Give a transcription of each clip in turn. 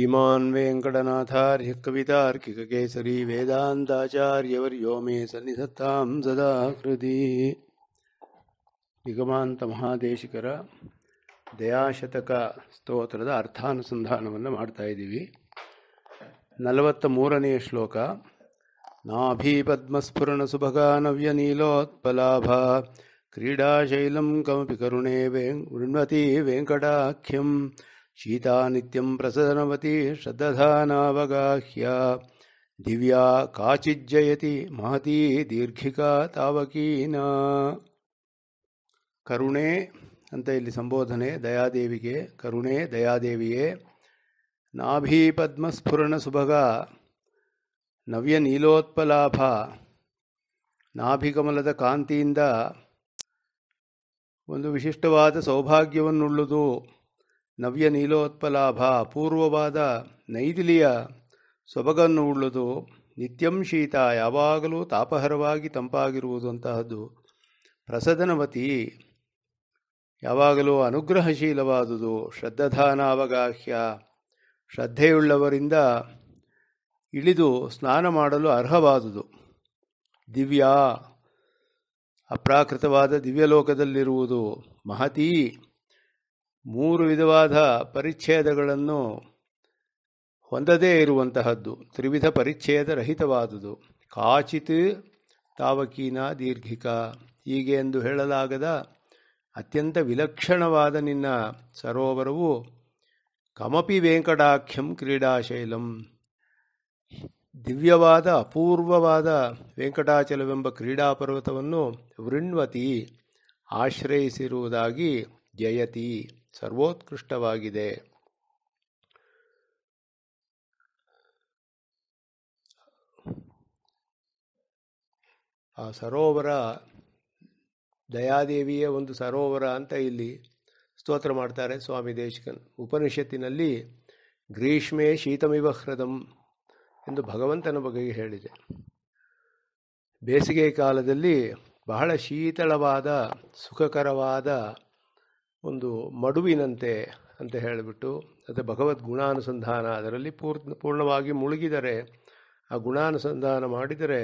श्रीमान् वेङ्कटनाथार्यकवितार्किककेसरी वेदान्ताचार्यवर्यो मे सन्निधत्तां सदा कृति ನಿಗಮಾಂತಮಹಾದೇಶಿಕರ ದಯಾಶತಕ ಸ್ತೋತ್ರದ ಅರ್ಥಾನುಸಂಧಾನವನ್ನು ಮಾಡ್ತಾ ಇದ್ದೀವಿ ನಲವತ್ತ ಮೂರನೆಯ ಶ್ಲೋಕ ನಾಭೀಪದ್ಮಸ್ಫುರಣಸುಭಗಾನವ್ಯನೀಲೋತ್ಪಲಾಭ ಕ್ರೀಡಾಶೈಲಂ ಕಮಪಿ ಕರುಣೆ ವೆಂ ವೃಣ್ವತಿ ವೆಂಕಟಾಖ್ಯಂ शीता नित्यं प्रसनवती ದಿವ್ಯಾ दिव्या काचिज्जयति ಮಹತಿ ದೀರ್ಘಿಕಾ ತಾವಕೀನ ಕರುಣೆ ಅಂತ ಇಲ್ಲಿ ಸಂಬೋಧನೆ ದಯಾದೇವಿಗೆ ಕರುಣೆ ದಯಾದೇವಿಯೇ ನಾಭೀಪದ್ಮಸ್ಫುರಣ ಸುಭಗ ನವ್ಯ ನೀಲೋತ್ಪಲಾಭ ನಾಭಿಕಮಲದ ಕಾಂತಿಯಿಂದ ಒಂದು ವಿಶಿಷ್ಟವಾದ ಸೌಭಾಗ್ಯವನ್ನುಳ್ಳುದು ನವ್ಯ ನೀಲೋತ್ಪಲಾಭ ಅಪೂರ್ವವಾದ ನೈದಿಲಿಯ ಸೊಬಗನ್ನು ಉಳ್ಳುದು ನಿತ್ಯಂ ಶೀತ ಯಾವಾಗಲೂ ತಾಪಹರವಾಗಿ ತಂಪಾಗಿರುವುದು ಅಂತಹದ್ದು ಪ್ರಸದನವತಿ ಯಾವಾಗಲೂ ಅನುಗ್ರಹಶೀಲವಾದುದು ಶ್ರದ್ಧಧಾನಾವಗಾಹ್ಯ ಶ್ರದ್ಧೆಯುಳ್ಳವರಿಂದ ಇಳಿದು ಸ್ನಾನ ಮಾಡಲು ಅರ್ಹವಾದುದು ದಿವ್ಯಾ ಅಪ್ರಾಕೃತವಾದ ದಿವ್ಯಲೋಕದಲ್ಲಿರುವುದು ಮಹತೀ ಮೂರು ವಿಧವಾದ ಪರಿಚ್ಛೇದಗಳನ್ನು ಹೊಂದದೇ ಇರುವಂತಹದ್ದು ತ್ರಿವಿಧ ಪರಿಚ್ಛೇದ ರಹಿತವಾದುದು ಕಾಚಿತ್ ತಾವಕೀನ ದೀರ್ಘಿಕ ಹೀಗೆ ಎಂದು ಹೇಳಲಾಗದ ಅತ್ಯಂತ ವಿಲಕ್ಷಣವಾದ ನಿನ್ನ ಸರೋವರವು ಕಮಪಿ ವೆಂಕಟಾಖ್ಯಂ ಕ್ರೀಡಾಶೈಲಂ ದಿವ್ಯವಾದ ಅಪೂರ್ವವಾದ ವೆಂಕಟಾಚಲವೆಂಬ ಕ್ರೀಡಾಪರ್ವತವನ್ನು ವೃಣ್ವತಿ ಆಶ್ರಯಿಸಿರುವುದಾಗಿ ಜಯತಿ ಸರ್ವೋತ್ಕೃಷ್ಟವಾಗಿದೆ ಆ ಸರೋವರ ದಯಾದೇವಿಯೇ ಒಂದು ಸರೋವರ ಅಂತ ಇಲ್ಲಿ ಸ್ತೋತ್ರ ಮಾಡ್ತಾರೆ ಸ್ವಾಮಿ ದೇಶಿಕನ್ ಉಪನಿಷತ್ತಿನಲ್ಲಿ ಗ್ರೀಷ್ಮೇ ಶೀತಮಿವ ಹೃದಂ ಎಂದು ಭಗವಂತನ ಬಗೆಗೆ ಹೇಳಿದೆ ಬೇಸಿಗೆ ಕಾಲದಲ್ಲಿ ಬಹಳ ಶೀತಳವಾದ ಸುಖಕರವಾದ ಒಂದು ಮಡುವಿನಂತೆ ಅಂತ ಹೇಳಿಬಿಟ್ಟು ಅದು ಭಗವದ್ ಗುಣಾನುಸಂಧಾನ ಅದರಲ್ಲಿ ಪೂರ್ಣ ಪೂರ್ಣವಾಗಿ ಮುಳುಗಿದರೆ ಆ ಗುಣಾನುಸಂಧಾನ ಮಾಡಿದರೆ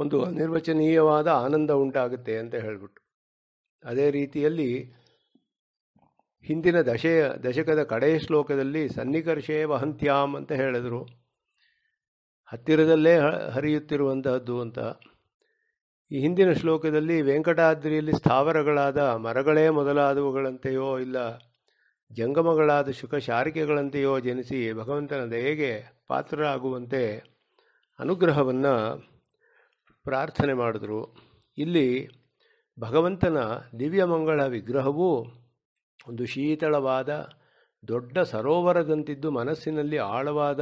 ಒಂದು ಅನಿರ್ವಚನೀಯವಾದ ಆನಂದ ಉಂಟಾಗುತ್ತೆ ಅಂತ ಹೇಳಿಬಿಟ್ಟು ಅದೇ ರೀತಿಯಲ್ಲಿ ಹಿಂದಿನ ದಶೆಯ ದಶಕದ ಕಡೆಯ ಶ್ಲೋಕದಲ್ಲಿ ಸನ್ನಿಕರ್ಷೇ ವಹಂತ್ಯಾಮ್ ಅಂತ ಹೇಳಿದರು ಹತ್ತಿರದಲ್ಲೇ ಹರಿಯುತ್ತಿರುವಂತಹದ್ದು ಅಂತ ಈ ಹಿಂದಿನ ಶ್ಲೋಕದಲ್ಲಿ ವೆಂಕಟಾದ್ರಿಯಲ್ಲಿ ಸ್ಥಾವರಗಳಾದ ಮರಗಳೇ ಮೊದಲಾದವುಗಳಂತೆಯೋ ಇಲ್ಲ ಜಂಗಮಗಳಾದ ಶುಕ ಶಾರಿಕೆಗಳಂತೆಯೋ ಜನಿಸಿ ಭಗವಂತನ ದಯೆಗೆ ಪಾತ್ರರಾಗುವಂತೆ ಅನುಗ್ರಹವನ್ನು ಪ್ರಾರ್ಥನೆ ಮಾಡಿದ್ರು ಇಲ್ಲಿ ಭಗವಂತನ ದಿವ್ಯಮಂಗಳ ವಿಗ್ರಹವು ಒಂದು ಶೀತಳವಾದ ದೊಡ್ಡ ಸರೋವರದಂತಿದ್ದು ಮನಸ್ಸಿನಲ್ಲಿ ಆಳವಾದ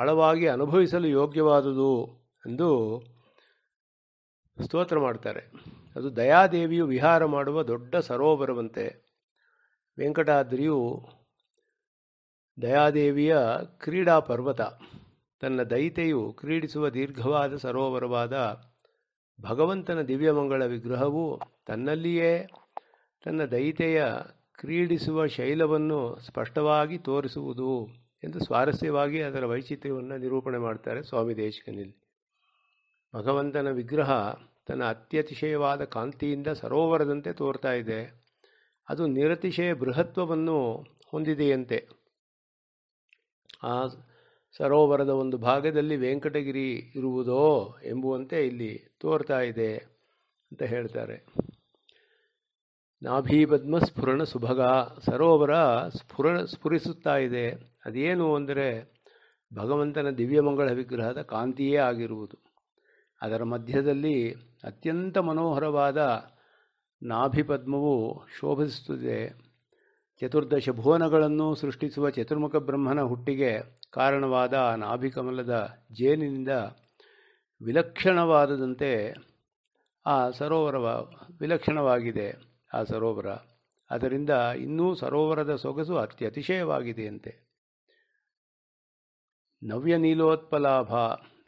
ಆಳವಾಗಿ ಅನುಭವಿಸಲು ಯೋಗ್ಯವಾದುದು ಎಂದು ಸ್ತೋತ್ರ ಮಾಡ್ತಾರೆ ಅದು ದಯಾದೇವಿಯು ವಿಹಾರ ಮಾಡುವ ದೊಡ್ಡ ಸರೋವರವಂತೆ ವೆಂಕಟಾದ್ರಿಯು ದಯಾದೇವಿಯ ಕ್ರೀಡಾ ಪರ್ವತ ತನ್ನ ದೈತೆಯು ಕ್ರೀಡಿಸುವ ದೀರ್ಘವಾದ ಸರೋವರವಾದ ಭಗವಂತನ ದಿವ್ಯಮಂಗಳ ವಿಗ್ರಹವು ತನ್ನಲ್ಲಿಯೇ ತನ್ನ ದೈತೆಯ ಕ್ರೀಡಿಸುವ ಶೈಲವನ್ನು ಸ್ಪಷ್ಟವಾಗಿ ತೋರಿಸುವುದು ಎಂದು ಸ್ವಾರಸ್ಯವಾಗಿ ಅದರ ವೈಚಿತ್ರ್ಯವನ್ನು ನಿರೂಪಣೆ ಮಾಡ್ತಾರೆ ಸ್ವಾಮಿ ದೇಶಿಕನಲ್ಲಿ ಭಗವಂತನ ವಿಗ್ರಹ ತನ್ನ ಅತ್ಯತಿಶಯವಾದ ಕಾಂತಿಯಿಂದ ಸರೋವರದಂತೆ ತೋರ್ತಾ ಇದೆ ಅದು ನಿರತಿಶಯ ಬೃಹತ್ವವನ್ನು ಹೊಂದಿದೆಯಂತೆ ಆ ಸರೋವರದ ಒಂದು ಭಾಗದಲ್ಲಿ ವೆಂಕಟಗಿರಿ ಇರುವುದೋ ಎಂಬುವಂತೆ ಇಲ್ಲಿ ತೋರ್ತಾ ಇದೆ ಅಂತ ಹೇಳ್ತಾರೆ ನಾಭೀಪದ್ಮ ಸ್ಫುರಣ ಸುಭಗ ಸರೋವರ ಸ್ಫುರ ಸ್ಫುರಿಸುತ್ತಾ ಇದೆ ಅದೇನು ಅಂದರೆ ಭಗವಂತನ ದಿವ್ಯಮಂಗಳ ವಿಗ್ರಹದ ಕಾಂತಿಯೇ ಆಗಿರುವುದು ಅದರ ಮಧ್ಯದಲ್ಲಿ ಅತ್ಯಂತ ಮನೋಹರವಾದ ನಾಭಿಪದ್ಮವು ಶೋಭಿಸುತ್ತದೆ ಚತುರ್ದಶ ಭುವನಗಳನ್ನು ಸೃಷ್ಟಿಸುವ ಚತುರ್ಮುಖ ಬ್ರಹ್ಮನ ಹುಟ್ಟಿಗೆ ಕಾರಣವಾದ ಆ ನಾಭಿಕಮಲದ ಜೇನಿನಿಂದ ವಿಲಕ್ಷಣವಾದದಂತೆ ಆ ಸರೋವರವ ವಿಲಕ್ಷಣವಾಗಿದೆ ಆ ಸರೋವರ ಅದರಿಂದ ಇನ್ನೂ ಸರೋವರದ ಸೊಗಸು ಅತಿ ಅತಿಶಯವಾಗಿದೆಯಂತೆ ನವ್ಯ ನೀಲೋತ್ಪಲಾಭ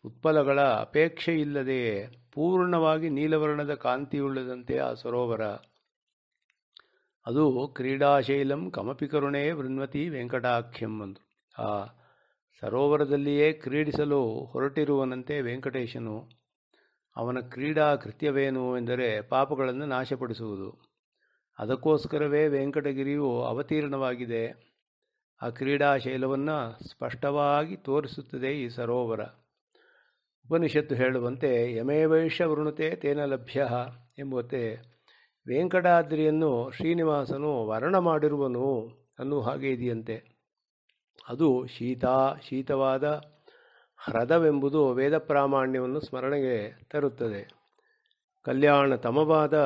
ಉತ್ಪಲಗಳ ಅಪೇಕ್ಷೆಯಿಲ್ಲದೆಯೇ ಪೂರ್ಣವಾಗಿ ನೀಲವರ್ಣದ ಕಾಂತಿಯುಳ್ಳದಂತೆ ಆ ಸರೋವರ ಅದು ಕ್ರೀಡಾಶೈಲಂ ಕಮಪಿಕರುಣೆ ವೃಣ್ವತಿ ಬೃಣ್ವತಿ ವೆಂಕಟಾಖ್ಯಂ ಆ ಸರೋವರದಲ್ಲಿಯೇ ಕ್ರೀಡಿಸಲು ಹೊರಟಿರುವನಂತೆ ವೆಂಕಟೇಶನು ಅವನ ಕ್ರೀಡಾ ಕೃತ್ಯವೇನು ಎಂದರೆ ಪಾಪಗಳನ್ನು ನಾಶಪಡಿಸುವುದು ಅದಕ್ಕೋಸ್ಕರವೇ ವೆಂಕಟಗಿರಿಯು ಅವತೀರ್ಣವಾಗಿದೆ ಆ ಕ್ರೀಡಾಶೈಲವನ್ನು ಸ್ಪಷ್ಟವಾಗಿ ತೋರಿಸುತ್ತದೆ ಈ ಸರೋವರ ಉಪನಿಷತ್ತು ಹೇಳುವಂತೆ ಯಮೇ ವೈಷ್ಯ ವೃಣುತೆ ತೇನ ಲಭ್ಯ ಎಂಬುವಂತೆ ವೆಂಕಟಾದ್ರಿಯನ್ನು ಶ್ರೀನಿವಾಸನು ವರ್ಣ ಮಾಡಿರುವನು ಅನ್ನುವ ಹಾಗೆ ಇದೆಯಂತೆ ಅದು ಶೀತ ಶೀತವಾದ ಹ್ರದವೆಂಬುದು ವೇದ ಪ್ರಾಮಾಣ್ಯವನ್ನು ಸ್ಮರಣೆಗೆ ತರುತ್ತದೆ ಕಲ್ಯಾಣ ತಮವಾದ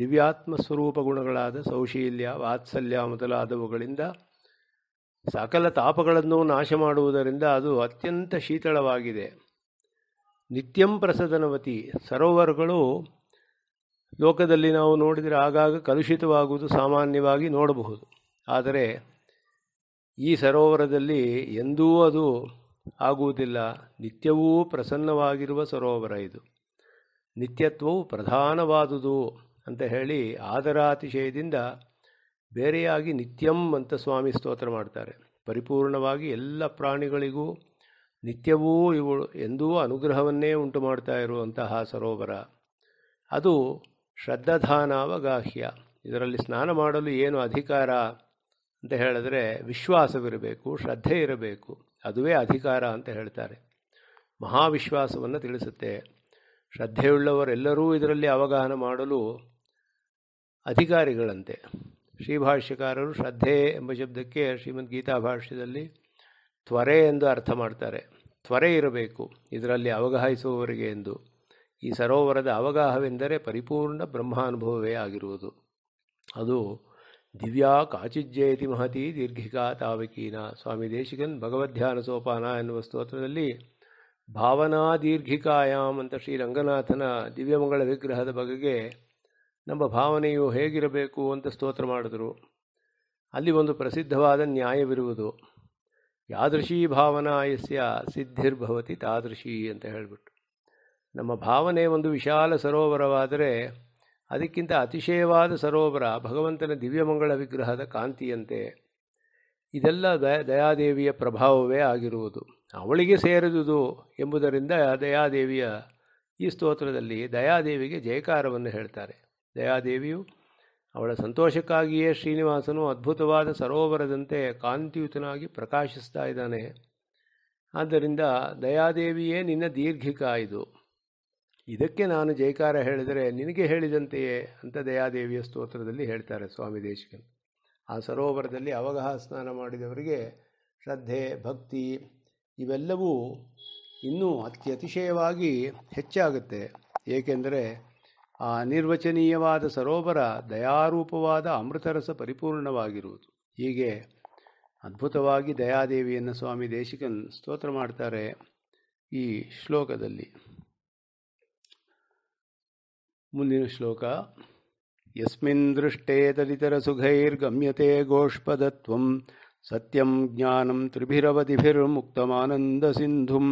ದಿವ್ಯಾತ್ಮ ಸ್ವರೂಪ ಗುಣಗಳಾದ ಸೌಶೀಲ್ಯ ವಾತ್ಸಲ್ಯ ಮೊದಲಾದವುಗಳಿಂದ ಸಕಲ ತಾಪಗಳನ್ನು ನಾಶ ಮಾಡುವುದರಿಂದ ಅದು ಅತ್ಯಂತ ಶೀತಳವಾಗಿದೆ ನಿತ್ಯಂ ಪ್ರಸದನವತಿ ಸರೋವರಗಳು ಲೋಕದಲ್ಲಿ ನಾವು ನೋಡಿದರೆ ಆಗಾಗ ಕಲುಷಿತವಾಗುವುದು ಸಾಮಾನ್ಯವಾಗಿ ನೋಡಬಹುದು ಆದರೆ ಈ ಸರೋವರದಲ್ಲಿ ಎಂದೂ ಅದು ಆಗುವುದಿಲ್ಲ ನಿತ್ಯವೂ ಪ್ರಸನ್ನವಾಗಿರುವ ಸರೋವರ ಇದು ನಿತ್ಯತ್ವವು ಪ್ರಧಾನವಾದುದು ಅಂತ ಹೇಳಿ ಆದರಾತಿಶಯದಿಂದ ಬೇರೆಯಾಗಿ ನಿತ್ಯಂ ಅಂತ ಸ್ವಾಮಿ ಸ್ತೋತ್ರ ಮಾಡ್ತಾರೆ ಪರಿಪೂರ್ಣವಾಗಿ ಎಲ್ಲ ಪ್ರಾಣಿಗಳಿಗೂ ನಿತ್ಯವೂ ಇವಳು ಎಂದೂ ಅನುಗ್ರಹವನ್ನೇ ಉಂಟು ಮಾಡ್ತಾ ಇರುವಂತಹ ಸರೋವರ ಅದು ಶ್ರದ್ಧಾನಾವಗಾಹ್ಯ ಇದರಲ್ಲಿ ಸ್ನಾನ ಮಾಡಲು ಏನು ಅಧಿಕಾರ ಅಂತ ಹೇಳಿದ್ರೆ ವಿಶ್ವಾಸವಿರಬೇಕು ಶ್ರದ್ಧೆ ಇರಬೇಕು ಅದುವೇ ಅಧಿಕಾರ ಅಂತ ಹೇಳ್ತಾರೆ ಮಹಾವಿಶ್ವಾಸವನ್ನು ತಿಳಿಸುತ್ತೆ ಶ್ರದ್ಧೆಯುಳ್ಳವರೆಲ್ಲರೂ ಇದರಲ್ಲಿ ಅವಗಾಹನ ಮಾಡಲು ಅಧಿಕಾರಿಗಳಂತೆ ಶ್ರೀಭಾಷ್ಯಕಾರರು ಶ್ರದ್ಧೆ ಎಂಬ ಶಬ್ದಕ್ಕೆ ಶ್ರೀಮದ್ ಗೀತಾ ಭಾಷ್ಯದಲ್ಲಿ ತ್ವರೆ ಎಂದು ಅರ್ಥ ಮಾಡ್ತಾರೆ ತ್ವರೆ ಇರಬೇಕು ಇದರಲ್ಲಿ ಅವಗಾಹಿಸುವವರಿಗೆ ಎಂದು ಈ ಸರೋವರದ ಅವಗಾಹವೆಂದರೆ ಪರಿಪೂರ್ಣ ಬ್ರಹ್ಮಾನುಭವವೇ ಆಗಿರುವುದು ಅದು ದಿವ್ಯಾ ಕಾಚಿಜ್ಜಯತಿ ಮಹತಿ ದೀರ್ಘಿಕಾ ತಾವಕೀನ ಸ್ವಾಮಿ ದೇಶಿಕನ್ ಭಗವದ್ಧ್ಯಾನ ಸೋಪಾನ ಎನ್ನುವ ಸ್ತೋತ್ರದಲ್ಲಿ ಭಾವನಾ ದೀರ್ಘಿಕಾಯಾಮ್ ಅಂತ ಶ್ರೀ ರಂಗನಾಥನ ದಿವ್ಯಮಂಗಳ ವಿಗ್ರಹದ ಬಗೆಗೆ ನಮ್ಮ ಭಾವನೆಯು ಹೇಗಿರಬೇಕು ಅಂತ ಸ್ತೋತ್ರ ಮಾಡಿದರು ಅಲ್ಲಿ ಒಂದು ಪ್ರಸಿದ್ಧವಾದ ನ್ಯಾಯವಿರುವುದು ಯಾದೃಶೀ ಭಾವನಾ ಯಸ್ಯ ಸಿದ್ಧಿರ್ಭವತಿ ತಾದೃಶಿ ಅಂತ ಹೇಳಿಬಿಟ್ಟು ನಮ್ಮ ಭಾವನೆ ಒಂದು ವಿಶಾಲ ಸರೋವರವಾದರೆ ಅದಕ್ಕಿಂತ ಅತಿಶಯವಾದ ಸರೋವರ ಭಗವಂತನ ದಿವ್ಯಮಂಗಳ ವಿಗ್ರಹದ ಕಾಂತಿಯಂತೆ ಇದೆಲ್ಲ ದಯಾದೇವಿಯ ಪ್ರಭಾವವೇ ಆಗಿರುವುದು ಅವಳಿಗೆ ಸೇರಿದುದು ಎಂಬುದರಿಂದ ದಯಾದೇವಿಯ ಈ ಸ್ತೋತ್ರದಲ್ಲಿ ದಯಾದೇವಿಗೆ ಜಯಕಾರವನ್ನು ಹೇಳ್ತಾರೆ ದಯಾದೇವಿಯು ಅವಳ ಸಂತೋಷಕ್ಕಾಗಿಯೇ ಶ್ರೀನಿವಾಸನು ಅದ್ಭುತವಾದ ಸರೋವರದಂತೆ ಕಾಂತಿಯುತನಾಗಿ ಪ್ರಕಾಶಿಸ್ತಾ ಇದ್ದಾನೆ ಆದ್ದರಿಂದ ದಯಾದೇವಿಯೇ ನಿನ್ನ ದೀರ್ಘಿಕ ಇದು ಇದಕ್ಕೆ ನಾನು ಜೈಕಾರ ಹೇಳಿದರೆ ನಿನಗೆ ಹೇಳಿದಂತೆಯೇ ಅಂತ ದಯಾದೇವಿಯ ಸ್ತೋತ್ರದಲ್ಲಿ ಹೇಳ್ತಾರೆ ಸ್ವಾಮಿ ದೇಶಿಕನ್ ಆ ಸರೋವರದಲ್ಲಿ ಅವಗಾಹ ಸ್ನಾನ ಮಾಡಿದವರಿಗೆ ಶ್ರದ್ಧೆ ಭಕ್ತಿ ಇವೆಲ್ಲವೂ ಇನ್ನೂ ಅತ್ಯತಿಶಯವಾಗಿ ಹೆಚ್ಚಾಗುತ್ತೆ ಏಕೆಂದರೆ ಆ ನಿರ್ವಚನೀಯವಾದ ಸರೋವರ ದಯಾರೂಪವಾದ ಅಮೃತರಸ ಪರಿಪೂರ್ಣವಾಗಿರುವುದು ಹೀಗೆ ಅದ್ಭುತವಾಗಿ ದಯಾದೇವಿಯನ್ನು ಸ್ವಾಮಿ ದೇಶಿಕನ್ ಸ್ತೋತ್ರ ಮಾಡ್ತಾರೆ ಈ ಶ್ಲೋಕದಲ್ಲಿ ಮುಂದಿನ ಶ್ಲೋಕ ಯಸ್ಮಿನ್ ದೃಷ್ಟೇ ತದಿತರ ತದಿತರಸುಖೈರ್ಗಮ್ಯತೆ ಗೋಷ್ಪದತ್ವಂ ಸತ್ಯಂ ಜ್ಞಾನಂ ತ್ರಿಭಿರವಧಿಭಿರ್ಮುಕ್ತಮಾನಂದ ಸಿಂಧುಂ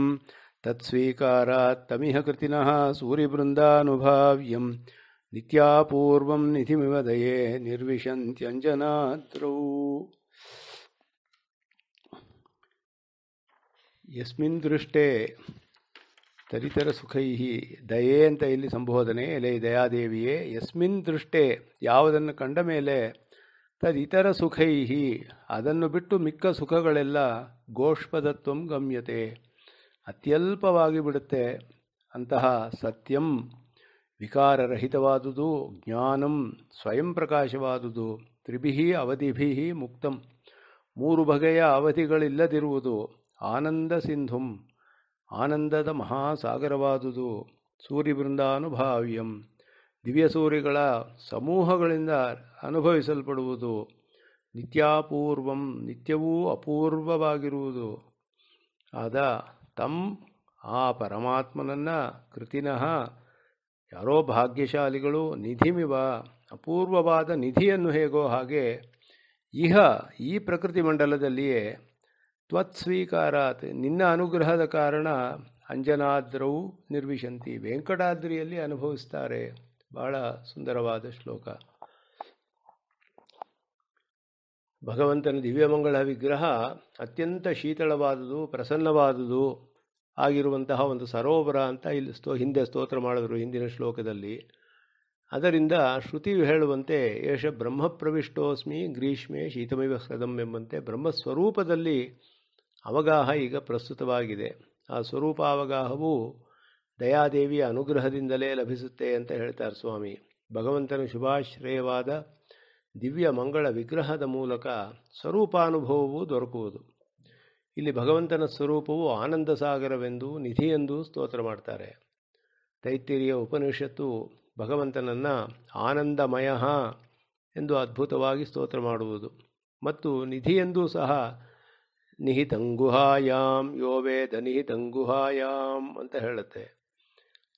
तत्स्वीकारात्तमिह कृतिनः सूरिवृन्दानुभाव्यम् नित्यापूर्वं निधिमिव दये निर्विशन्त्यञ्जनाद्रौ ಯಸ್ಮಿನ್ ದೃಷ್ಟೆ ತರಿತರ ಸುಖೈಹಿ ದಯೆ ಅಂತ ಇಲ್ಲಿ ಸಂಬೋಧನೆ ಎಲೆ ದಯಾದೇವಿಯೇ ಯಸ್ಮಿನ್ ದೃಷ್ಟೆ ಯಾವುದನ್ನು ಕಂಡ ಮೇಲೆ ತದಿತರ ಸುಖೈಹಿ ಅದನ್ನು ಬಿಟ್ಟು ಮಿಕ್ಕ ಸುಖಗಳೆಲ್ಲ ಗೋಷ್ಪದತ್ವಂ ಗಮ್ಯತೆ ಅತ್ಯಲ್ಪವಾಗಿ ಬಿಡುತ್ತೆ ಅಂತಹ ಸತ್ಯಂ ವಿಕಾರರಹಿತವಾದುದು ಜ್ಞಾನಂ ಸ್ವಯಂ ಪ್ರಕಾಶವಾದುದು ತ್ರಿಭಿ ಅವಧಿಭಿ ಮುಕ್ತಂ ಮೂರು ಬಗೆಯ ಅವಧಿಗಳಿಲ್ಲದಿರುವುದು ಆನಂದ ಸಿಂಧುಂ ಆನಂದದ ಮಹಾಸಾಗರವಾದುದು ಸೂರ್ಯವೃಂದಾನುಭಾವ್ಯಂ ದಿವ್ಯ ಸೂರ್ಯಗಳ ಸಮೂಹಗಳಿಂದ ಅನುಭವಿಸಲ್ಪಡುವುದು ನಿತ್ಯಾಪೂರ್ವಂ ನಿತ್ಯವೂ ಅಪೂರ್ವವಾಗಿರುವುದು ಆದ ತಮ್ಮ ಆ ಪರಮಾತ್ಮನನ್ನ ಕೃತಿನಃ ಯಾರೋ ಭಾಗ್ಯಶಾಲಿಗಳು ನಿಧಿಮಿವ ಅಪೂರ್ವವಾದ ನಿಧಿಯನ್ನು ಹೇಗೋ ಹಾಗೆ ಇಹ ಈ ಪ್ರಕೃತಿ ಮಂಡಲದಲ್ಲಿಯೇ ತ್ವತ್ಸ್ವೀಕಾರಾತ್ ನಿನ್ನ ಅನುಗ್ರಹದ ಕಾರಣ ಅಂಜನಾದ್ರವು ನಿರ್ವಿಶಂತಿ ವೆಂಕಟಾದ್ರಿಯಲ್ಲಿ ಅನುಭವಿಸ್ತಾರೆ ಬಹಳ ಸುಂದರವಾದ ಶ್ಲೋಕ ಭಗವಂತನ ದಿವ್ಯಮಂಗಳ ವಿಗ್ರಹ ಅತ್ಯಂತ ಶೀತಳವಾದುದು ಪ್ರಸನ್ನವಾದುದು ಆಗಿರುವಂತಹ ಒಂದು ಸರೋವರ ಅಂತ ಇಲ್ಲಿ ಸ್ತೋ ಹಿಂದೆ ಸ್ತೋತ್ರ ಮಾಡಿದ್ರು ಹಿಂದಿನ ಶ್ಲೋಕದಲ್ಲಿ ಅದರಿಂದ ಶ್ರುತಿ ಹೇಳುವಂತೆ ಏಷ ಪ್ರವಿಷ್ಟೋಸ್ಮಿ ಗ್ರೀಷ್ಮೆ ಶೀತಮಿವ ಹೃದಂ ಎಂಬಂತೆ ಬ್ರಹ್ಮಸ್ವರೂಪದಲ್ಲಿ ಅವಗಾಹ ಈಗ ಪ್ರಸ್ತುತವಾಗಿದೆ ಆ ಸ್ವರೂಪ ಅವಗಾಹವು ದಯಾದೇವಿಯ ಅನುಗ್ರಹದಿಂದಲೇ ಲಭಿಸುತ್ತೆ ಅಂತ ಹೇಳ್ತಾರೆ ಸ್ವಾಮಿ ಭಗವಂತನ ಶುಭಾಶ್ರಯವಾದ ದಿವ್ಯ ಮಂಗಳ ವಿಗ್ರಹದ ಮೂಲಕ ಸ್ವರೂಪಾನುಭವವು ದೊರಕುವುದು ಇಲ್ಲಿ ಭಗವಂತನ ಸ್ವರೂಪವು ಆನಂದ ಸಾಗರವೆಂದು ನಿಧಿಯೆಂದು ಸ್ತೋತ್ರ ಮಾಡ್ತಾರೆ ತೈತ್ತಿರಿಯ ಉಪನಿಷತ್ತು ಭಗವಂತನನ್ನು ಆನಂದಮಯ ಎಂದು ಅದ್ಭುತವಾಗಿ ಸ್ತೋತ್ರ ಮಾಡುವುದು ಮತ್ತು ನಿಧಿಯೆಂದೂ ಸಹ ನಿಹಿತಂಗುಹಾಯಾಮ್ ಯೋವೇದ ನಿಹಿತಂಗುಹಾಯಾಮ್ ಅಂತ ಹೇಳುತ್ತೆ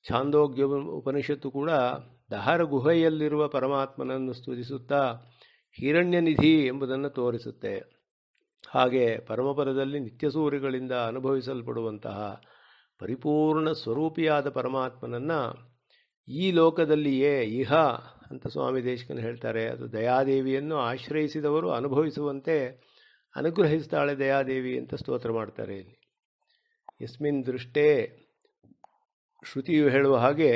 ಛಾಂದೋಗ್ಯ ಉಪನಿಷತ್ತು ಕೂಡ ದಹರ ಗುಹೆಯಲ್ಲಿರುವ ಪರಮಾತ್ಮನನ್ನು ಸ್ತುತಿಸುತ್ತಾ ಹಿರಣ್ಯನಿಧಿ ಎಂಬುದನ್ನು ತೋರಿಸುತ್ತೆ ಹಾಗೆ ಪರಮಪದದಲ್ಲಿ ನಿತ್ಯಸೂರಿಗಳಿಂದ ಅನುಭವಿಸಲ್ಪಡುವಂತಹ ಪರಿಪೂರ್ಣ ಸ್ವರೂಪಿಯಾದ ಪರಮಾತ್ಮನನ್ನು ಈ ಲೋಕದಲ್ಲಿಯೇ ಇಹ ಅಂತ ಸ್ವಾಮಿ ದೇಶಕನ್ ಹೇಳ್ತಾರೆ ಅದು ದಯಾದೇವಿಯನ್ನು ಆಶ್ರಯಿಸಿದವರು ಅನುಭವಿಸುವಂತೆ ಅನುಗ್ರಹಿಸ್ತಾಳೆ ದಯಾದೇವಿ ಅಂತ ಸ್ತೋತ್ರ ಮಾಡ್ತಾರೆ ಇಲ್ಲಿ ಯಸ್ಮಿನ್ ದೃಷ್ಟೇ ಶ್ರುತಿಯು ಹೇಳುವ ಹಾಗೆ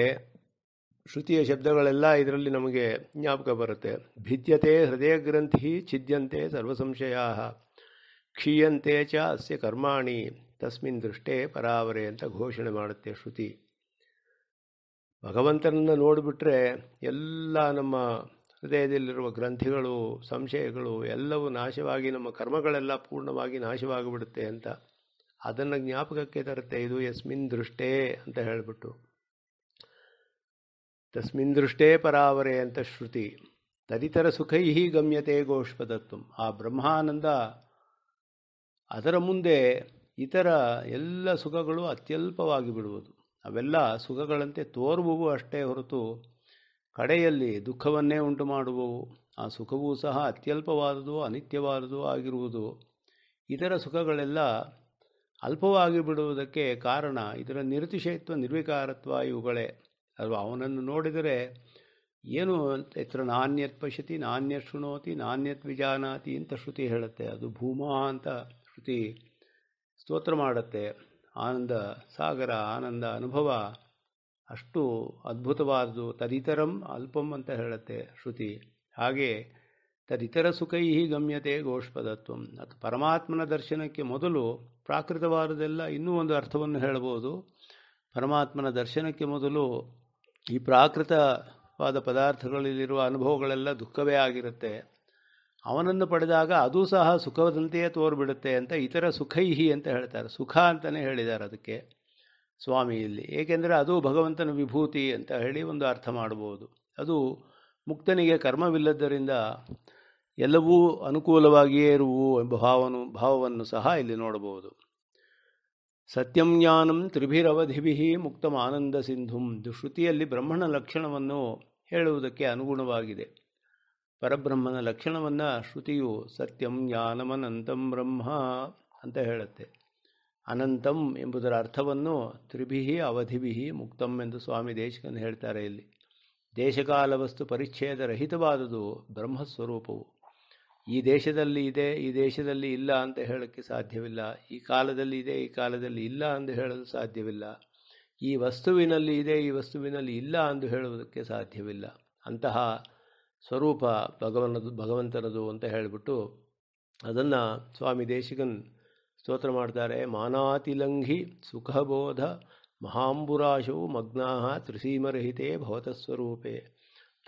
ಶ್ರುತಿಯ ಶಬ್ದಗಳೆಲ್ಲ ಇದರಲ್ಲಿ ನಮಗೆ ಜ್ಞಾಪಕ ಬರುತ್ತೆ ಭಿದ್ಯತೆ ಹೃದಯ ಗ್ರಂಥಿ ಛಿದ್ಯಂತೆ ಸರ್ವಸಂಶಯಾ ಕ್ಷೀಯಂತೆ ಚ ಅಸ್ಯ ಕರ್ಮಾಣಿ ತಸ್ಮಿನ್ ದೃಷ್ಟೇ ಪರಾವರೆ ಅಂತ ಘೋಷಣೆ ಮಾಡುತ್ತೆ ಶ್ರುತಿ ಭಗವಂತನನ್ನು ನೋಡಿಬಿಟ್ರೆ ಎಲ್ಲ ನಮ್ಮ ಹೃದಯದಲ್ಲಿರುವ ಗ್ರಂಥಿಗಳು ಸಂಶಯಗಳು ಎಲ್ಲವೂ ನಾಶವಾಗಿ ನಮ್ಮ ಕರ್ಮಗಳೆಲ್ಲ ಪೂರ್ಣವಾಗಿ ನಾಶವಾಗಿಬಿಡುತ್ತೆ ಅಂತ ಅದನ್ನು ಜ್ಞಾಪಕಕ್ಕೆ ತರುತ್ತೆ ಇದು ಯಸ್ಮಿನ್ ದೃಷ್ಟೇ ಅಂತ ಹೇಳಿಬಿಟ್ಟು ತಸ್ಮಿನ್ ದೃಷ್ಟೇ ಪರಾವರೆ ಅಂತ ಶ್ರುತಿ ತದಿತರ ಸುಖೈಹಿ ಗಮ್ಯತೆ ಗೋಷ್ಪದತ್ವ ಆ ಬ್ರಹ್ಮಾನಂದ ಅದರ ಮುಂದೆ ಇತರ ಎಲ್ಲ ಸುಖಗಳು ಅತ್ಯಲ್ಪವಾಗಿ ಬಿಡುವುದು ಅವೆಲ್ಲ ಸುಖಗಳಂತೆ ತೋರುವವು ಅಷ್ಟೇ ಹೊರತು ಕಡೆಯಲ್ಲಿ ದುಃಖವನ್ನೇ ಉಂಟು ಮಾಡುವವು ಆ ಸುಖವೂ ಸಹ ಅತ್ಯಲ್ಪವಾದುದು ಅನಿತ್ಯವಾದುದು ಆಗಿರುವುದು ಇತರ ಸುಖಗಳೆಲ್ಲ ಅಲ್ಪವಾಗಿ ಬಿಡುವುದಕ್ಕೆ ಕಾರಣ ಇದರ ನಿರತಿಶಯತ್ವ ನಿರ್ವಿಕಾರತ್ವ ಇವುಗಳೇ ಅಲ್ವಾ ಅವನನ್ನು ನೋಡಿದರೆ ಏನು ಅಂತ ಇತರ ನಾಣ್ಯತ್ ಪಶ್ಯತಿ ನಾಣ್ಯ ಶೃಣೋತಿ ನಾಣ್ಯತ್ ವಿಜಾನಾತಿ ಅಂತ ಶ್ರುತಿ ಹೇಳುತ್ತೆ ಅದು ಭೂಮಾ ಅಂತ ಶ್ರುತಿ ಸ್ತೋತ್ರ ಮಾಡುತ್ತೆ ಆನಂದ ಸಾಗರ ಆನಂದ ಅನುಭವ ಅಷ್ಟು ಅದ್ಭುತವಾದದು ತದಿತರಂ ಅಲ್ಪಂ ಅಂತ ಹೇಳುತ್ತೆ ಶ್ರುತಿ ಹಾಗೆ ತದಿತರ ಸುಖೈ ಗಮ್ಯತೆ ಗೋಷ್ಪದತ್ವ ಅದು ಪರಮಾತ್ಮನ ದರ್ಶನಕ್ಕೆ ಮೊದಲು ಪ್ರಾಕೃತವಾದದೆಲ್ಲ ಇನ್ನೂ ಒಂದು ಅರ್ಥವನ್ನು ಹೇಳಬಹುದು ಪರಮಾತ್ಮನ ದರ್ಶನಕ್ಕೆ ಮೊದಲು ಈ ಪ್ರಾಕೃತವಾದ ಪದಾರ್ಥಗಳಲ್ಲಿರುವ ಅನುಭವಗಳೆಲ್ಲ ದುಃಖವೇ ಆಗಿರುತ್ತೆ ಅವನನ್ನು ಪಡೆದಾಗ ಅದು ಸಹ ಸುಖದಂತೆಯೇ ತೋರ್ಬಿಡುತ್ತೆ ಅಂತ ಇತರ ಸುಖೈಹಿ ಅಂತ ಹೇಳ್ತಾರೆ ಸುಖ ಅಂತಲೇ ಹೇಳಿದ್ದಾರೆ ಅದಕ್ಕೆ ಸ್ವಾಮಿ ಇಲ್ಲಿ ಏಕೆಂದರೆ ಅದು ಭಗವಂತನ ವಿಭೂತಿ ಅಂತ ಹೇಳಿ ಒಂದು ಅರ್ಥ ಮಾಡ್ಬೋದು ಅದು ಮುಕ್ತನಿಗೆ ಕರ್ಮವಿಲ್ಲದ್ದರಿಂದ ಎಲ್ಲವೂ ಅನುಕೂಲವಾಗಿಯೇ ಇರುವು ಎಂಬ ಭಾವನು ಭಾವವನ್ನು ಸಹ ಇಲ್ಲಿ ನೋಡಬಹುದು ಸತ್ಯಂ ಜ್ಞಾನಂ ತ್ರಿಭಿರವಧಿಭಿ ಮುಕ್ತಮ ಆನಂದ ಸಿಂಧುಂ ಶ್ರುತಿಯಲ್ಲಿ ಬ್ರಹ್ಮಣ ಲಕ್ಷಣವನ್ನು ಹೇಳುವುದಕ್ಕೆ ಅನುಗುಣವಾಗಿದೆ ಪರಬ್ರಹ್ಮನ ಲಕ್ಷಣವನ್ನು ಶ್ರುತಿಯು ಸತ್ಯಂ ಜ್ಞಾನಮನಂತಂ ಬ್ರಹ್ಮ ಅಂತ ಹೇಳುತ್ತೆ ಅನಂತಂ ಎಂಬುದರ ಅರ್ಥವನ್ನು ತ್ರಿಭಿ ಅವಧಿಭಿಹಿ ಮುಕ್ತಂ ಎಂದು ಸ್ವಾಮಿ ದೇಶಕನ್ ಹೇಳ್ತಾರೆ ಇಲ್ಲಿ ದೇಶಕಾಲ ವಸ್ತು ಪರಿಚ್ಛೇದ ರಹಿತವಾದುದು ಬ್ರಹ್ಮಸ್ವರೂಪವು ಈ ದೇಶದಲ್ಲಿ ಇದೆ ಈ ದೇಶದಲ್ಲಿ ಇಲ್ಲ ಅಂತ ಹೇಳೋಕ್ಕೆ ಸಾಧ್ಯವಿಲ್ಲ ಈ ಕಾಲದಲ್ಲಿ ಇದೆ ಈ ಕಾಲದಲ್ಲಿ ಇಲ್ಲ ಎಂದು ಹೇಳಲು ಸಾಧ್ಯವಿಲ್ಲ ಈ ವಸ್ತುವಿನಲ್ಲಿ ಇದೆ ಈ ವಸ್ತುವಿನಲ್ಲಿ ಇಲ್ಲ ಅಂದು ಹೇಳುವುದಕ್ಕೆ ಸಾಧ್ಯವಿಲ್ಲ ಅಂತಹ ಸ್ವರೂಪ ಭಗವನದು ಭಗವಂತನದು ಅಂತ ಹೇಳಿಬಿಟ್ಟು ಅದನ್ನು ಸ್ವಾಮಿ ದೇಶಿಗನ್ ಸ್ತೋತ್ರ ಮಾಡ್ತಾರೆ ಮಾನಾತಿಲಂಘಿ ಸುಖಬೋಧ ಮಹಾಂಬುರಾಶೋ ಮಗ್ನಾಹ ತ್ರಿಸೀಮರಹಿತೆ ಭವತಸ್ವರೂಪೇ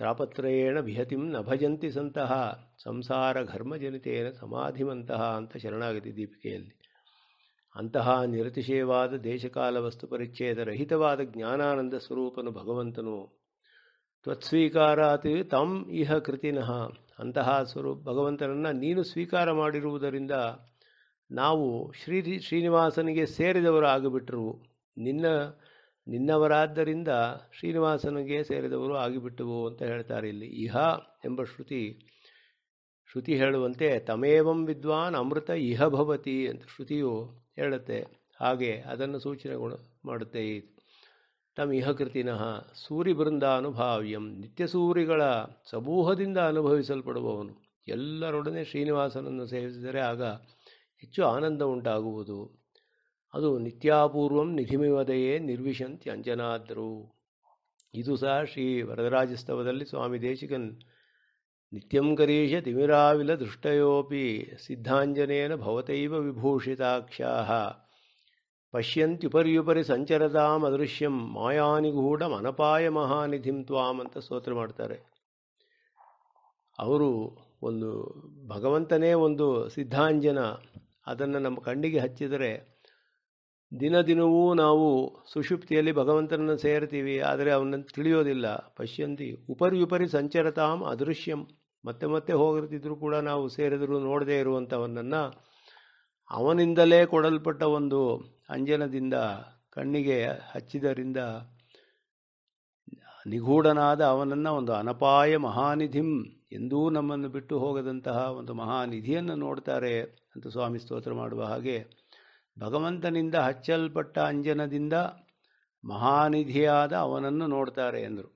ತಾಪತ್ರಯೇಣ ವಿಹತಿಂ ನ ಭಜಂತಿ ಸಂತಹ ಸಂಸಾರ ಘರ್ಮಜನಿತೇನ ಸಮಾಧಿಮಂತಹ ಅಂತ ಶರಣಾಗತಿ ದೀಪಿಕೆಯಲ್ಲಿ ಅಂತಹ ನಿರತಿಶಯವಾದ ದೇಶಕಾಲ ವಸ್ತು ಪರಿಚ್ಛೇದ ರಹಿತವಾದ ಜ್ಞಾನಾನಂದ ಸ್ವರೂಪನು ಭಗವಂತನು ತ್ವತ್ಸ್ವೀಕಾರಾತ್ ತಂ ಇಹ ಕೃತಿನಃ ಅಂತಹ ಸ್ವರೂಪ ಭಗವಂತನನ್ನು ನೀನು ಸ್ವೀಕಾರ ಮಾಡಿರುವುದರಿಂದ ನಾವು ಶ್ರೀ ಶ್ರೀನಿವಾಸನಿಗೆ ಸೇರಿದವರು ಆಗಿಬಿಟ್ಟರು ನಿನ್ನ ನಿನ್ನವರಾದ್ದರಿಂದ ಶ್ರೀನಿವಾಸನಿಗೆ ಸೇರಿದವರು ಆಗಿಬಿಟ್ಟುವು ಅಂತ ಹೇಳ್ತಾರೆ ಇಲ್ಲಿ ಇಹ ಎಂಬ ಶ್ರುತಿ ಶ್ರುತಿ ಹೇಳುವಂತೆ ತಮೇವಂ ವಿದ್ವಾನ್ ಅಮೃತ ಇಹ ಭವತಿ ಅಂತ ಶ್ರುತಿಯು ಹೇಳುತ್ತೆ ಹಾಗೆ ಅದನ್ನು ಸೂಚನೆಗಳು ಮಾಡುತ್ತೆ ತಮ್ಮ ಇಹ ಕೃತಿನಃ ಅನುಭಾವ್ಯಂ ನಿತ್ಯ ಸೂರಿಗಳ ಸಮೂಹದಿಂದ ಅನುಭವಿಸಲ್ಪಡುವವನು ಎಲ್ಲರೊಡನೆ ಶ್ರೀನಿವಾಸನನ್ನು ಸೇವಿಸಿದರೆ ಆಗ ಹೆಚ್ಚು ಆನಂದ ಉಂಟಾಗುವುದು ಅದು ನಿತ್ಯಾಪೂರ್ವಂ ನಿಧಿಮಿವದೆಯೇ ನಿರ್ವಿಶಂತಿ ಅಂಜನಾದ್ರು ಇದು ಸಹ ಶ್ರೀ ವರದರಾಜಸ್ತವದಲ್ಲಿ ಸ್ವಾಮಿ ದೇಶಿಕನ್ ನಿತ್ಯಂ ಕರೀಶ ತಿಮಿರಾವಿಲ ದೃಷ್ಟಯೋಪಿ ಸಿದ್ಧಾಂಜನೇನ ಭವತೈವ ವಿಭೂಷಿತಾಕ್ಷಾ ಪಶ್ಯಂತ್ಯುಪರ್ಯುಪರಿ ಸಂಚರತಾಂ ಅದೃಶ್ಯಂ ಮಾಯಾನಿಗೂಢ ಮನಪಾಯ ಮಹಾನಿಧಿಂ ತ್ವಾಂ ಅಂತ ಸ್ತೋತ್ರ ಮಾಡ್ತಾರೆ ಅವರು ಒಂದು ಭಗವಂತನೇ ಒಂದು ಸಿದ್ಧಾಂಜನ ಅದನ್ನು ನಮ್ಮ ಕಣ್ಣಿಗೆ ಹಚ್ಚಿದರೆ ದಿನ ದಿನವೂ ನಾವು ಸುಷುಪ್ತಿಯಲ್ಲಿ ಭಗವಂತನನ್ನು ಸೇರ್ತೀವಿ ಆದರೆ ಅವನನ್ನು ತಿಳಿಯೋದಿಲ್ಲ ಪಶ್ಯಂತಿ ಉಪರಿ ಸಂಚರತಾಂ ಅದೃಶ್ಯಂ ಮತ್ತೆ ಮತ್ತೆ ಹೋಗಿರ್ತಿದ್ರು ಕೂಡ ನಾವು ಸೇರಿದರೂ ನೋಡದೇ ಇರುವಂಥವನನ್ನು ಅವನಿಂದಲೇ ಕೊಡಲ್ಪಟ್ಟ ಒಂದು ಅಂಜನದಿಂದ ಕಣ್ಣಿಗೆ ಹಚ್ಚಿದರಿಂದ ನಿಗೂಢನಾದ ಅವನನ್ನು ಒಂದು ಅನಪಾಯ ಮಹಾನಿಧಿಂ ಎಂದೂ ನಮ್ಮನ್ನು ಬಿಟ್ಟು ಹೋಗದಂತಹ ಒಂದು ಮಹಾನಿಧಿಯನ್ನು ನೋಡ್ತಾರೆ ಅಂತ ಸ್ವಾಮಿ ಸ್ತೋತ್ರ ಮಾಡುವ ಹಾಗೆ ಭಗವಂತನಿಂದ ಹಚ್ಚಲ್ಪಟ್ಟ ಅಂಜನದಿಂದ ಮಹಾನಿಧಿಯಾದ ಅವನನ್ನು ನೋಡ್ತಾರೆ ಎಂದರು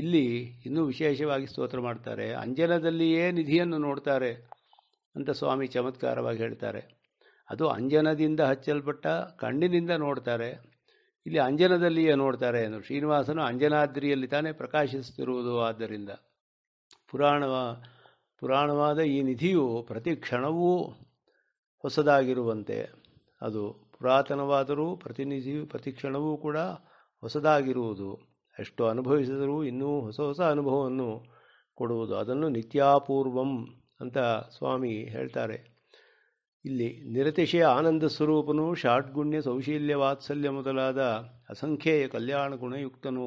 ಇಲ್ಲಿ ಇನ್ನೂ ವಿಶೇಷವಾಗಿ ಸ್ತೋತ್ರ ಮಾಡ್ತಾರೆ ಅಂಜನದಲ್ಲಿಯೇ ನಿಧಿಯನ್ನು ನೋಡ್ತಾರೆ ಅಂತ ಸ್ವಾಮಿ ಚಮತ್ಕಾರವಾಗಿ ಹೇಳ್ತಾರೆ ಅದು ಅಂಜನದಿಂದ ಹಚ್ಚಲ್ಪಟ್ಟ ಕಣ್ಣಿನಿಂದ ನೋಡ್ತಾರೆ ಇಲ್ಲಿ ಅಂಜನದಲ್ಲಿಯೇ ನೋಡ್ತಾರೆ ಎಂದರು ಶ್ರೀನಿವಾಸನು ಅಂಜನಾದ್ರಿಯಲ್ಲಿ ತಾನೇ ಪ್ರಕಾಶಿಸುತ್ತಿರುವುದು ಆದ್ದರಿಂದ ಪುರಾಣವ ಪುರಾಣವಾದ ಈ ನಿಧಿಯು ಪ್ರತಿ ಕ್ಷಣವೂ ಹೊಸದಾಗಿರುವಂತೆ ಅದು ಪುರಾತನವಾದರೂ ಪ್ರತಿನಿಧಿ ಪ್ರತಿಕ್ಷಣವೂ ಕೂಡ ಹೊಸದಾಗಿರುವುದು ಎಷ್ಟು ಅನುಭವಿಸಿದರೂ ಇನ್ನೂ ಹೊಸ ಹೊಸ ಅನುಭವವನ್ನು ಕೊಡುವುದು ಅದನ್ನು ನಿತ್ಯಾಪೂರ್ವಂ ಅಂತ ಸ್ವಾಮಿ ಹೇಳ್ತಾರೆ ಇಲ್ಲಿ ನಿರತಿಶಯ ಆನಂದ ಸ್ವರೂಪನು ಷಾಡ್ಗುಣ್ಯ ಸೌಶೀಲ್ಯ ವಾತ್ಸಲ್ಯ ಮೊದಲಾದ ಅಸಂಖ್ಯೆಯ ಕಲ್ಯಾಣ ಗುಣಯುಕ್ತನು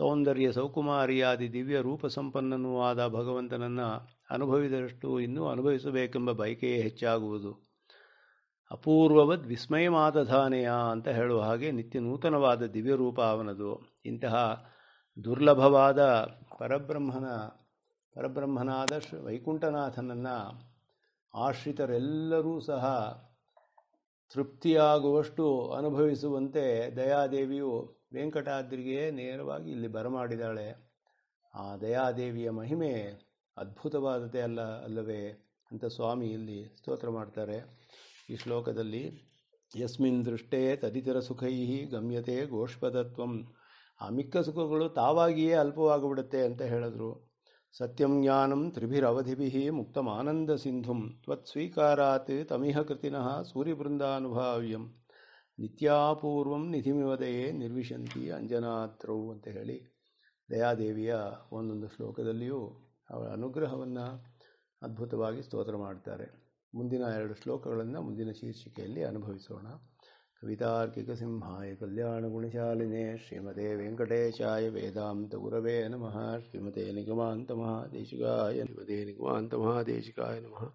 ಸೌಂದರ್ಯ ಸೌಕುಮಾರಿಯಾದಿ ದಿವ್ಯ ರೂಪ ಸಂಪನ್ನನೂ ಆದ ಭಗವಂತನನ್ನು ಅನುಭವಿದಷ್ಟು ಇನ್ನೂ ಅನುಭವಿಸಬೇಕೆಂಬ ಬಯಕೆಯೇ ಹೆಚ್ಚಾಗುವುದು ಅಪೂರ್ವವದ್ ವಿಸ್ಮಯಮಾದಧಾನೆಯ ಅಂತ ಹೇಳುವ ಹಾಗೆ ನಿತ್ಯ ನೂತನವಾದ ದಿವ್ಯರೂಪ ಅವನದು ಇಂತಹ ದುರ್ಲಭವಾದ ಪರಬ್ರಹ್ಮನ ಪರಬ್ರಹ್ಮನಾದ ಶ್ರೀ ವೈಕುಂಠನಾಥನನ್ನು ಆಶ್ರಿತರೆಲ್ಲರೂ ಸಹ ತೃಪ್ತಿಯಾಗುವಷ್ಟು ಅನುಭವಿಸುವಂತೆ ದಯಾದೇವಿಯು ವೆಂಕಟಾದ್ರಿಗೆ ನೇರವಾಗಿ ಇಲ್ಲಿ ಬರಮಾಡಿದಾಳೆ ಆ ದಯಾದೇವಿಯ ಮಹಿಮೆ ಅದ್ಭುತವಾದತೆ ಅಲ್ಲ ಅಲ್ಲವೇ ಅಂತ ಸ್ವಾಮಿ ಇಲ್ಲಿ ಸ್ತೋತ್ರ ಮಾಡ್ತಾರೆ ಈ ಶ್ಲೋಕದಲ್ಲಿ ಯಸ್ಮಿನ್ ದೃಷ್ಟೇ ತದಿತರ ಸುಖೈ ಗಮ್ಯತೆ ಗೋಷ್ಪದತ್ವಂ ಆ ಮಿಕ್ಕ ಸುಖಗಳು ತಾವಾಗಿಯೇ ಅಲ್ಪವಾಗಿಬಿಡುತ್ತೆ ಅಂತ ಹೇಳಿದ್ರು ಸತ್ಯಂ ಜ್ಞಾನಂ ತ್ರಿಭಿರವಧಿಭಿ ಮುಕ್ತಮಾನಂದ ಸಿಂಧುಂ ತ್ವತ್ ಸ್ವೀಕಾರಾತ್ ತಮಿಹ ಕೃತಿನಃ ಸೂರ್ಯಬೃಂದಾನುಭಾವ್ಯಂ ನಿತ್ಯಾಪೂರ್ವಂ ನಿಧಿಮಿವದೆಯೇ ನಿರ್ವಿಶಂತಿ ಅಂಜನಾತ್ರೌ ಅಂತ ಹೇಳಿ ದಯಾದೇವಿಯ ಒಂದೊಂದು ಶ್ಲೋಕದಲ್ಲಿಯೂ ಅವಳ ಅನುಗ್ರಹವನ್ನು ಅದ್ಭುತವಾಗಿ ಸ್ತೋತ್ರ ಮಾಡ್ತಾರೆ ಮುಂದಿನ ಎರಡು ಶ್ಲೋಕಗಳನ್ನು ಮುಂದಿನ ಶೀರ್ಷಿಕೆಯಲ್ಲಿ ಅನುಭವಿಸೋಣ ಕವಿತಾರ್ಕಿಕ ಸಿಂಹಾಯ ಕಲ್ಯಾಣ ಗುಣಶಾಲಿನೇ ಶ್ರೀಮತೆ ವೆಂಕಟೇಶಾಯ ವೇದಾಂತ ಗುರವೇ ನಮಃ ಶ್ರೀಮತೆ ನಿಗಮಾಂತ ಮಹಾದೇಶಿಕಾಯ ನಿಗಮಾಂತ ಮಹಾದೇಶಿಕಾಯ ನಮಃ